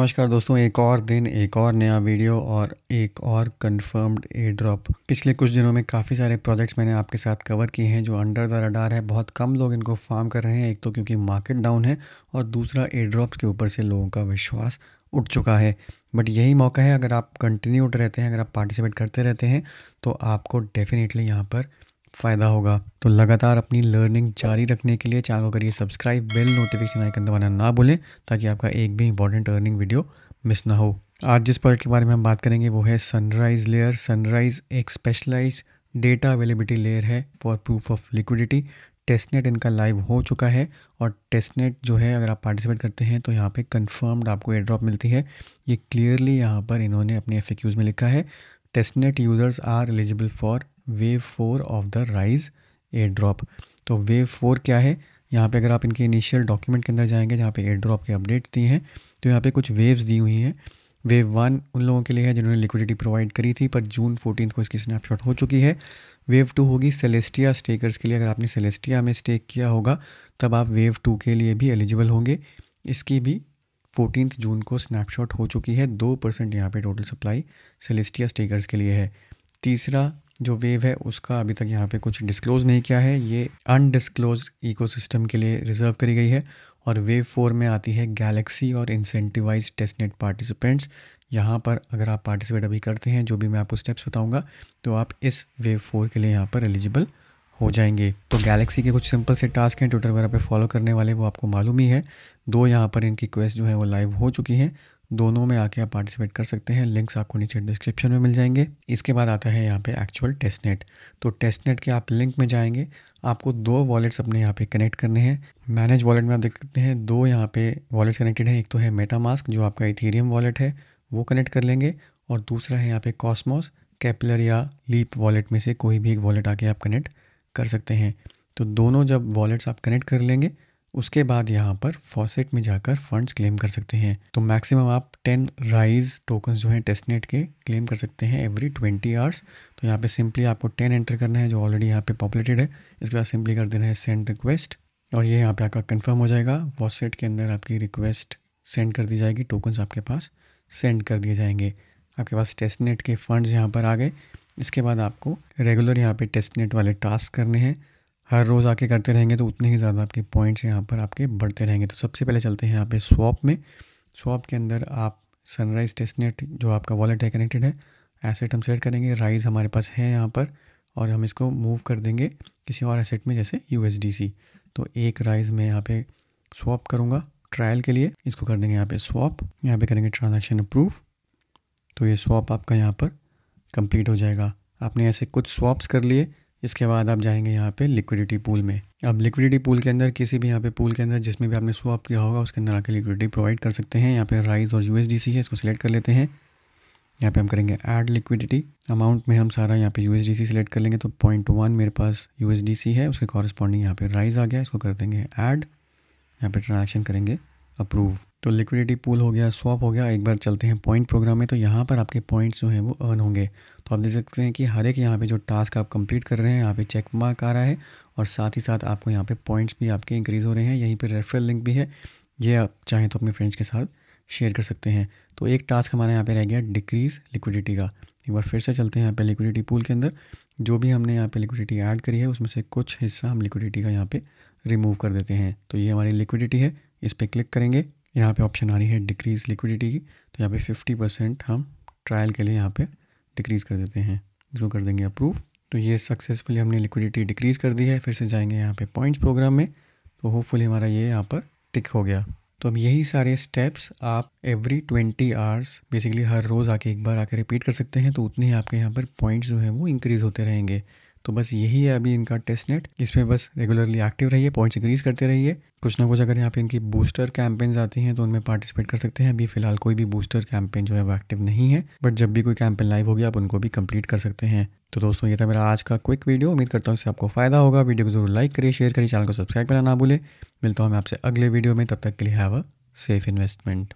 नमस्कार दोस्तों एक और दिन एक और नया वीडियो और एक और कंफर्म्ड ए ड्रॉप पिछले कुछ दिनों में काफ़ी सारे प्रोजेक्ट्स मैंने आपके साथ कवर किए हैं जो अंडर द रडार है बहुत कम लोग इनको फार्म कर रहे हैं एक तो क्योंकि मार्केट डाउन है और दूसरा ए ड्रॉप्स के ऊपर से लोगों का विश्वास उठ चुका है बट यही मौका है अगर आप कंटिन्यूड रहते हैं अगर आप पार्टिसिपेट करते रहते हैं तो आपको डेफिनेटली यहाँ पर फ़ायदा होगा तो लगातार अपनी लर्निंग जारी रखने के लिए चैनल को करिए सब्सक्राइब बेल नोटिफिकेशन आइकन दबाना ना भूलें ताकि आपका एक भी इंपॉर्टेंट अर्निंग वीडियो मिस ना हो आज जिस प्रोडक्ट के बारे में हम बात करेंगे वो है सनराइज लेयर सनराइज एक स्पेशलाइज डेटा अवेलेबिलिटी लेयर है for proof of liquidity testnet इनका लाइव हो चुका है और टेस्टनेट जो है अगर आप पार्टिसिपेट करते हैं तो यहाँ पे कंफर्म्ड आपको एयर ड्रॉप मिलती है ये क्लियरली यहाँ पर इन्होंने अपने एफ में लिखा है testnet users are eligible for wave four of the Rise airdrop तो वेव फोर क्या है यहाँ पे अगर आप इनके इनिशियल डॉक्यूमेंट के अंदर जाएंगे जहाँ पे एयर ड्रॉप के अपडेट दिए हैं तो यहाँ पे कुछ वेव्स दी हुई हैं वेव वन उन लोगों के लिए है जिन्होंने लिक्विडिटी प्रोवाइड करी थी पर जून फोर्टीन को इसकी स्नैपशॉट हो चुकी है वेव टू होगी सेलेस्टिया स्टेकर्स के लिए अगर आपने सेलेस्टिया में स्टेक किया होगा तब आप वेव टू के लिए भी एलिजिबल होंगे इसकी भी फोर्टीन जून को स्नैपशॉट हो चुकी है दो परसेंट यहाँ पर टोटल सप्लाई सेलेस्टिया स्टेकर्स के लिए है तीसरा जो वेव है उसका अभी तक यहाँ पे कुछ डिस्क्लोज़ नहीं किया है ये अनडिस्क्लोज इकोसिस्टम के लिए रिजर्व करी गई है और वेव फोर में आती है गैलेक्सी और इंसेंटिवाइज टेस्टनेट पार्टिसिपेंट्स यहाँ पर अगर आप पार्टिसिपेट अभी करते हैं जो भी मैं आपको स्टेप्स बताऊँगा तो आप इस वेव फोर के लिए यहाँ पर एलिजिबल हो जाएंगे तो गैलेक्सी के कुछ सिंपल से टास्क हैं ट्विटर वगैरह पे फॉलो करने वाले वो आपको मालूम ही है दो यहाँ पर इनकी क्वेस्ट जो है वो लाइव हो चुकी हैं दोनों में आके आप पार्टिसिपेट कर सकते हैं लिंक्स आपको नीचे डिस्क्रिप्शन में मिल जाएंगे इसके बाद आता है यहाँ पे एक्चुअल टेस्ट नेट तो टेस्ट नेट के आप लिंक में जाएंगे आपको दो वॉलेट्स अपने यहाँ पे कनेक्ट करने हैं मैनेज वॉलेट में आप देख सकते हैं दो यहाँ पे वॉलेट्स कनेक्टेड हैं एक तो है मेटा मास्क जो आपका इथेरियम वॉलेट है वो कनेक्ट कर लेंगे और दूसरा है यहाँ पे कॉस्मोस कैपलर या लीप वॉलेट में से कोई भी एक वॉलेट आके आप कनेक्ट कर सकते हैं तो दोनों जब वॉलेट्स आप कनेक्ट कर लेंगे उसके बाद यहाँ पर फॉसेट में जाकर फंड्स क्लेम कर सकते हैं तो मैक्सिमम आप 10 राइज टोकन्स जो हैं टेस्टनेट के क्लेम कर सकते हैं एवरी 20 आवर्स तो यहाँ पे सिंपली आपको 10 एंटर करना है जो ऑलरेडी यहाँ पे पॉपुलेटेड है इसके बाद सिंपली कर देना है सेंड रिक्वेस्ट और ये यहाँ पे आपका कन्फर्म हो जाएगा वॉसेट के अंदर आपकी रिक्वेस्ट सेंड कर दी जाएगी टोकन्स आपके पास सेंड कर दिए जाएंगे आपके पास टेस्टनेट के फंड्स यहाँ पर आ गए इसके बाद आपको रेगुलर यहाँ पे टेस्टनेट वाले टास्क करने हैं हर रोज़ आके करते रहेंगे तो उतने ही ज़्यादा आपके पॉइंट्स यहाँ पर आपके बढ़ते रहेंगे तो सबसे पहले चलते हैं यहाँ पे स्वॉप में स्वॉप के अंदर आप सनराइज़ टेस्टनेट जो आपका वॉलेट है कनेक्टेड है एसेट हम सेलेक्ट करेंगे राइज हमारे पास है यहाँ पर और हम इसको मूव कर देंगे किसी और एसेट में जैसे यू तो एक राइज मैं यहाँ पर स्वॉप करूँगा ट्रायल के लिए इसको कर देंगे यहाँ पर स्वॉप यहाँ पर करेंगे ट्रांजेक्शन अप्रूव तो ये स्वॉप आपका यहाँ पर कंप्लीट हो जाएगा आपने ऐसे कुछ स्वॉप्स कर लिए इसके बाद आप जाएंगे यहाँ पे लिक्विडिटी पूल में अब लिक्विडिटी पूल के अंदर किसी भी यहाँ पे पूल के अंदर जिसमें भी आपने स्वाप किया होगा उसके अंदर आके लिक्विडिटी प्रोवाइड कर सकते हैं यहाँ पे राइज़ और यूएसडीसी है इसको सिलेक्ट कर लेते हैं यहाँ पे हम करेंगे ऐड लिक्विडिटी अमाउंट में हम सारा यहाँ पे सी सिलेक्ट कर लेंगे तो पॉइंट वन मेरे पास सी है उसके कॉरस्पॉन्डिंग यहाँ पे राइज आ गया इसको कर देंगे ऐड यहाँ पे ट्रांजेक्शन करेंगे अप्रूव तो लिक्विडिटी पूल हो गया स्वॉप हो गया एक बार चलते हैं पॉइंट प्रोग्राम में तो यहाँ पर आपके पॉइंट्स जो हैं वो अर्न होंगे तो आप देख सकते हैं कि हर एक यहाँ पे जो टास्क आप कंप्लीट कर रहे हैं यहाँ पे चेक मार्क आ रहा है और साथ ही साथ आपको यहाँ पे पॉइंट्स भी आपके इंक्रीज़ हो रहे हैं यहीं पर रेफरल लिंक भी है ये आप चाहें तो अपने फ्रेंड्स के साथ शेयर कर सकते हैं तो एक टास्क हमारे यहाँ पर रह गया डिक्रीज़ लिक्विडिटी का एक बार फिर से चलते हैं यहाँ पर लिक्विडिटी पूल के अंदर जो भी हमने यहाँ पर लिक्विडिटी ऐड करी है उसमें से कुछ हिस्सा हम लिक्विडिटी का यहाँ पर रिमूव कर देते हैं तो ये हमारी लिक्विडिटी है इस पर क्लिक करेंगे यहाँ पे ऑप्शन आ रही है डिक्रीज़ लिक्विडिटी की तो यहाँ पे 50 परसेंट हम ट्रायल के लिए यहाँ पे डिक्रीज़ कर देते हैं जो कर देंगे अप्रूव तो ये सक्सेसफुली हमने लिक्विडिटी डिक्रीज़ कर दी है फिर से जाएंगे यहाँ पे पॉइंट्स प्रोग्राम में तो होपफुली हमारा ये यहाँ पर टिक हो गया तो अब यही सारे स्टेप्स आप एवरी ट्वेंटी आवर्स बेसिकली हर रोज़ आके एक बार आके रिपीट कर सकते हैं तो उतने ही आपके यहाँ पर पॉइंट्स जो हैं वो इंक्रीज़ होते रहेंगे तो बस यही है अभी इनका टेस्ट नेट इसमें बस रेगुलरली एक्टिव रहिए पॉइंट्स इंक्रीज करते रहिए कुछ ना कुछ अगर यहाँ पे इनकी बूस्टर कैंपेन्स आती हैं तो उनमें पार्टिसिपेट कर सकते हैं अभी फिलहाल कोई भी बूस्टर कैंपेन जो है वो एक्टिव नहीं है बट जब भी कोई कैंपेन लाइव होगी आप उनको भी कंप्लीट कर सकते हैं तो दोस्तों ये था मेरा आज का क्विक वीडियो उम्मीद करता हूँ इससे आपको फायदा होगा वीडियो को जरूर लाइक करिए शेयर करिए चैनल को सब्सक्राइब करना ना भूले मिलता हूँ मैं आपसे अगले वीडियो में तब तक के लिए हैव अ सेफ इन्वेस्टमेंट